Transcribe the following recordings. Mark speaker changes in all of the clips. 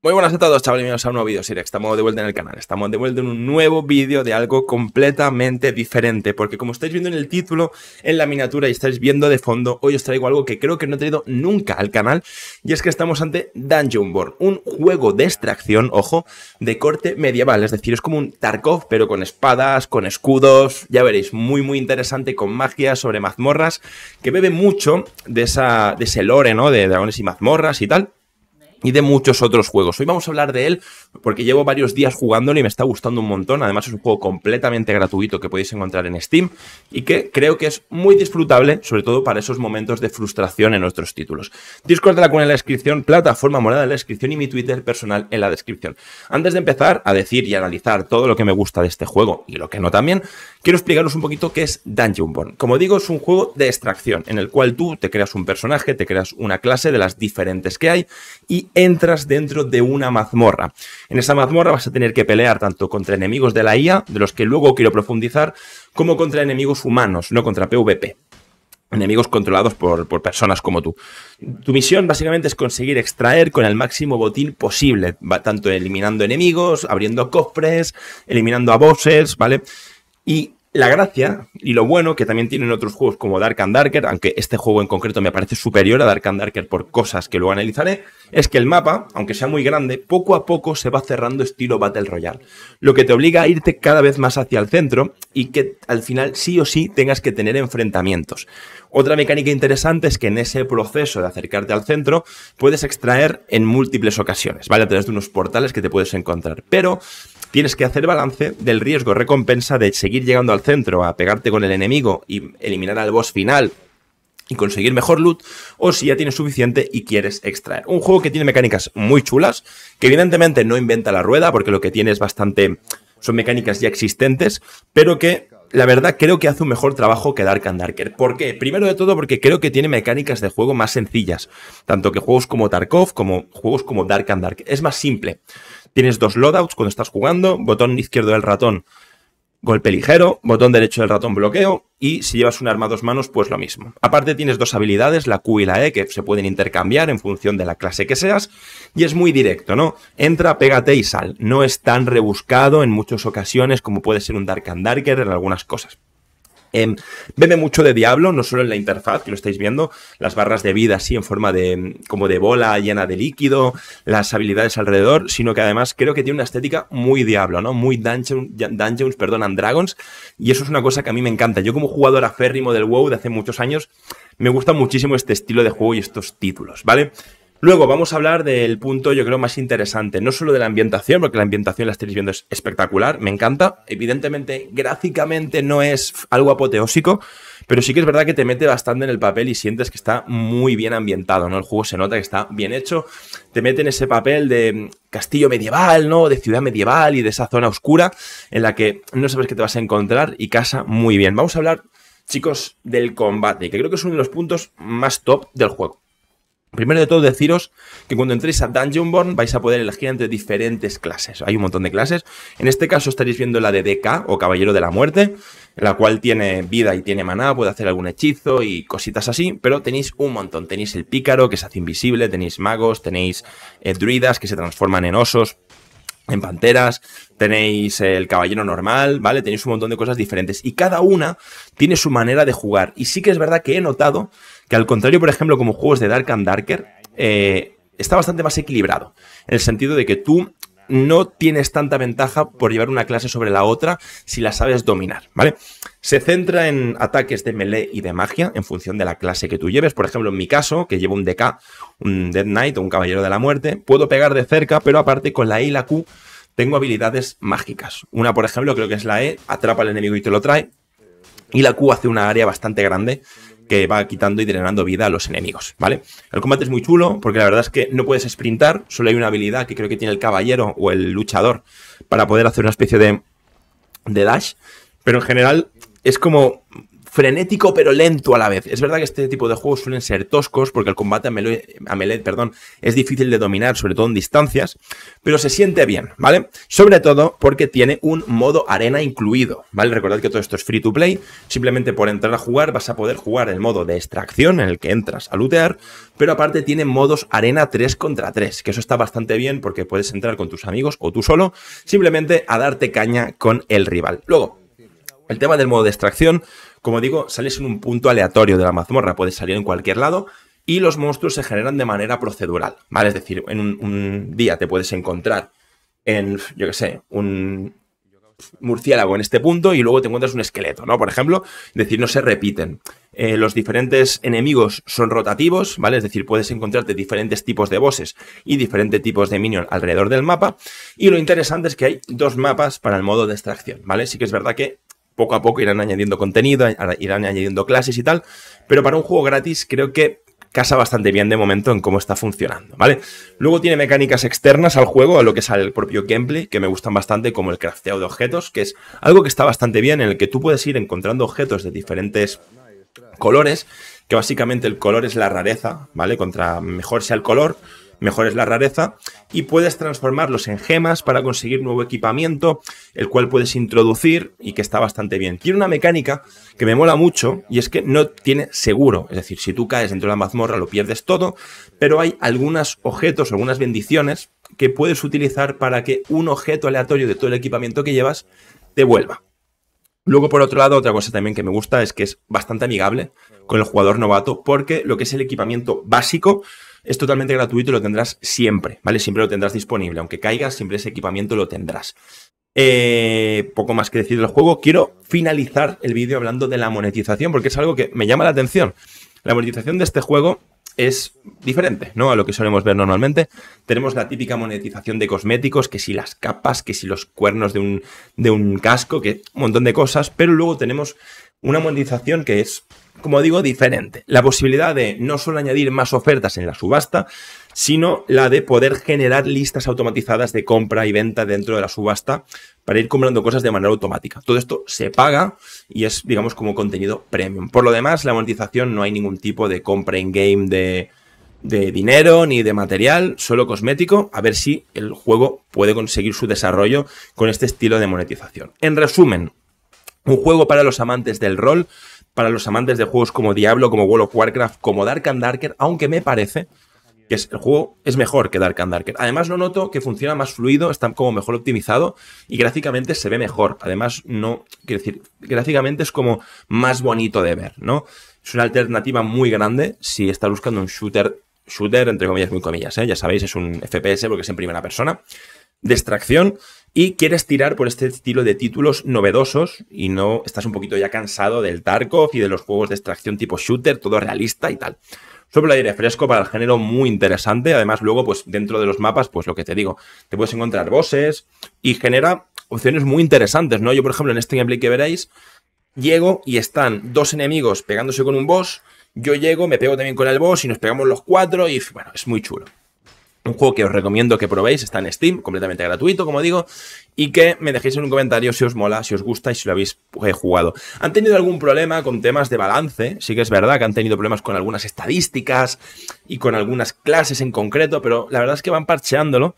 Speaker 1: Muy buenas a todos, chavales, bienvenidos a un nuevo vídeo, Sirex. Estamos de vuelta en el canal, estamos de vuelta en un nuevo vídeo de algo completamente diferente, porque como estáis viendo en el título, en la miniatura y estáis viendo de fondo, hoy os traigo algo que creo que no he traído nunca al canal, y es que estamos ante Dungeon Board, un juego de extracción, ojo, de corte medieval, es decir, es como un Tarkov, pero con espadas, con escudos, ya veréis, muy muy interesante, con magia, sobre mazmorras, que bebe mucho de, esa, de ese lore, ¿no?, de dragones y mazmorras y tal, y de muchos otros juegos. Hoy vamos a hablar de él porque llevo varios días jugándolo y me está gustando un montón. Además es un juego completamente gratuito que podéis encontrar en Steam y que creo que es muy disfrutable, sobre todo para esos momentos de frustración en nuestros títulos. Discord de la cuna en la descripción, plataforma morada en la descripción y mi Twitter personal en la descripción. Antes de empezar a decir y analizar todo lo que me gusta de este juego y lo que no también, quiero explicaros un poquito qué es Dungeonborn. Como digo, es un juego de extracción en el cual tú te creas un personaje, te creas una clase de las diferentes que hay y entras dentro de una mazmorra. En esa mazmorra vas a tener que pelear tanto contra enemigos de la IA, de los que luego quiero profundizar, como contra enemigos humanos, no contra PvP enemigos controlados por, por, personas como tú. Tu misión básicamente es conseguir extraer con el máximo botín posible, tanto eliminando enemigos, abriendo cofres, eliminando a bosses, ¿vale? Y la gracia y lo bueno que también tienen otros juegos como Dark and Darker, aunque este juego en concreto me parece superior a Dark and Darker por cosas que luego analizaré, es que el mapa, aunque sea muy grande, poco a poco se va cerrando estilo Battle Royale, lo que te obliga a irte cada vez más hacia el centro y que al final sí o sí tengas que tener enfrentamientos. Otra mecánica interesante es que en ese proceso de acercarte al centro puedes extraer en múltiples ocasiones, ¿vale? A través de unos portales que te puedes encontrar. Pero tienes que hacer balance del riesgo-recompensa de seguir llegando al centro, a pegarte con el enemigo y eliminar al boss final y conseguir mejor loot, o si ya tienes suficiente y quieres extraer. Un juego que tiene mecánicas muy chulas, que evidentemente no inventa la rueda, porque lo que tiene es bastante... son mecánicas ya existentes, pero que la verdad, creo que hace un mejor trabajo que Dark and Darker. ¿Por qué? Primero de todo, porque creo que tiene mecánicas de juego más sencillas. Tanto que juegos como Tarkov, como juegos como Dark and Dark Es más simple. Tienes dos loadouts cuando estás jugando, botón izquierdo del ratón Golpe ligero, botón derecho del ratón bloqueo y si llevas un arma a dos manos, pues lo mismo. Aparte tienes dos habilidades, la Q y la E, que se pueden intercambiar en función de la clase que seas y es muy directo, ¿no? Entra, pégate y sal. No es tan rebuscado en muchas ocasiones como puede ser un Dark and Darker en algunas cosas vende em, mucho de Diablo, no solo en la interfaz, que lo estáis viendo, las barras de vida así en forma de em, como de bola llena de líquido, las habilidades alrededor, sino que además creo que tiene una estética muy Diablo, ¿no? Muy dungeon, Dungeons, perdón, Dragons, y eso es una cosa que a mí me encanta. Yo como jugador aférrimo del WoW de hace muchos años, me gusta muchísimo este estilo de juego y estos títulos, ¿vale? Luego vamos a hablar del punto, yo creo, más interesante, no solo de la ambientación, porque la ambientación la estáis viendo es espectacular, me encanta. Evidentemente, gráficamente no es algo apoteósico, pero sí que es verdad que te mete bastante en el papel y sientes que está muy bien ambientado, ¿no? El juego se nota que está bien hecho, te mete en ese papel de mm, castillo medieval, ¿no? De ciudad medieval y de esa zona oscura en la que no sabes qué te vas a encontrar y casa muy bien. Vamos a hablar, chicos, del combate, que creo que es uno de los puntos más top del juego. Primero de todo, deciros que cuando entréis a Dungeonborn vais a poder elegir entre diferentes clases. Hay un montón de clases. En este caso estaréis viendo la de DK o Caballero de la Muerte, la cual tiene vida y tiene maná, puede hacer algún hechizo y cositas así, pero tenéis un montón. Tenéis el pícaro que se hace invisible, tenéis magos, tenéis eh, druidas que se transforman en osos, en panteras, tenéis el caballero normal, ¿vale? Tenéis un montón de cosas diferentes y cada una tiene su manera de jugar. Y sí que es verdad que he notado que al contrario, por ejemplo, como juegos de Dark and Darker, eh, está bastante más equilibrado, en el sentido de que tú no tienes tanta ventaja por llevar una clase sobre la otra si la sabes dominar, ¿vale? Se centra en ataques de melee y de magia en función de la clase que tú lleves. Por ejemplo, en mi caso, que llevo un DK, un Dead Knight o un Caballero de la Muerte, puedo pegar de cerca, pero aparte con la E y la Q tengo habilidades mágicas. Una, por ejemplo, creo que es la E, atrapa al enemigo y te lo trae. Y la Q hace una área bastante grande que va quitando y drenando vida a los enemigos, ¿vale? El combate es muy chulo porque la verdad es que no puedes sprintar, solo hay una habilidad que creo que tiene el caballero o el luchador para poder hacer una especie de, de dash, pero en general es como frenético pero lento a la vez. Es verdad que este tipo de juegos suelen ser toscos porque el combate a melee, perdón, es difícil de dominar, sobre todo en distancias, pero se siente bien, ¿vale? Sobre todo porque tiene un modo arena incluido, ¿vale? Recordad que todo esto es free to play, simplemente por entrar a jugar vas a poder jugar el modo de extracción en el que entras a lootear, pero aparte tiene modos arena 3 contra 3, que eso está bastante bien porque puedes entrar con tus amigos o tú solo, simplemente a darte caña con el rival. Luego, el tema del modo de extracción como digo, sales en un punto aleatorio de la mazmorra, puedes salir en cualquier lado y los monstruos se generan de manera procedural, ¿vale? Es decir, en un, día te puedes encontrar en, yo qué sé, un murciélago en este punto y luego te encuentras un esqueleto, ¿no? Por ejemplo, es decir, no se repiten. Eh, los diferentes enemigos son rotativos, ¿vale? Es decir, puedes encontrarte diferentes tipos de bosses y diferentes tipos de minions alrededor del mapa. Y lo interesante es que hay dos mapas para el modo de extracción, ¿vale? Sí que es verdad que poco a poco irán añadiendo contenido, irán añadiendo clases y tal, pero para un juego gratis creo que casa bastante bien de momento en cómo está funcionando, ¿vale? Luego tiene mecánicas externas al juego, a lo que sale el propio gameplay, que me gustan bastante, como el crafteo de objetos, que es algo que está bastante bien, en el que tú puedes ir encontrando objetos de diferentes colores, que básicamente el color es la rareza, ¿vale? Contra mejor sea el color, mejor es la rareza, y puedes transformarlos en gemas para conseguir nuevo equipamiento, el cual puedes introducir y que está bastante bien. Tiene una mecánica que me mola mucho y es que no tiene seguro, es decir, si tú caes dentro de la mazmorra lo pierdes todo, pero hay algunos objetos, algunas bendiciones que puedes utilizar para que un objeto aleatorio de todo el equipamiento que llevas te vuelva. Luego, por otro lado, otra cosa también que me gusta es que es bastante amigable con el jugador novato, porque lo que es el equipamiento básico es totalmente gratuito y lo tendrás siempre, ¿vale? Siempre lo tendrás disponible. Aunque caigas, siempre ese equipamiento lo tendrás. Eh, poco más que decir del juego. Quiero finalizar el vídeo hablando de la monetización, porque es algo que me llama la atención. La monetización de este juego es diferente, ¿no? A lo que solemos ver normalmente. Tenemos la típica monetización de cosméticos, que si las capas, que si los cuernos de un, de un casco, que un montón de cosas, pero luego tenemos una monetización que es, como digo, diferente. La posibilidad de no solo añadir más ofertas en la subasta, sino la de poder generar listas automatizadas de compra y venta dentro de la subasta para ir comprando cosas de manera automática. Todo esto se paga y es, digamos, como contenido premium. Por lo demás, la monetización no hay ningún tipo de compra en game de, de dinero ni de material, solo cosmético, a ver si el juego puede conseguir su desarrollo con este estilo de monetización. En resumen, un juego para los amantes del rol, para los amantes de juegos como Diablo, como World of Warcraft, como Dark and Darker, aunque me parece que el juego es mejor que Dark and Darker. Además, lo noto que funciona más fluido, está como mejor optimizado y gráficamente se ve mejor. Además, no, quiero decir, gráficamente es como más bonito de ver, ¿no? Es una alternativa muy grande si estás buscando un shooter, shooter entre comillas, muy comillas, ¿eh? ya sabéis, es un FPS porque es en primera persona. Distracción y quieres tirar por este estilo de títulos novedosos y no estás un poquito ya cansado del Tarkov y de los juegos de extracción tipo shooter, todo realista y tal. Sobre el aire fresco para el género muy interesante. Además, luego, pues dentro de los mapas, pues lo que te digo, te puedes encontrar bosses y genera opciones muy interesantes, ¿no? Yo, por ejemplo, en este gameplay que veréis, llego y están dos enemigos pegándose con un boss. Yo llego, me pego también con el boss y nos pegamos los cuatro y bueno, es muy chulo. Un juego que os recomiendo que probéis, está en Steam, completamente gratuito, como digo, y que me dejéis en un comentario si os mola, si os gusta y si lo habéis eh, jugado. Han tenido algún problema con temas de balance, sí que es verdad que han tenido problemas con algunas estadísticas y con algunas clases en concreto, pero la verdad es que van parcheándolo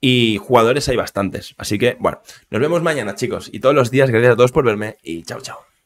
Speaker 1: y jugadores hay bastantes. Así que, bueno, nos vemos mañana, chicos, y todos los días, gracias a todos por verme y chao, chao.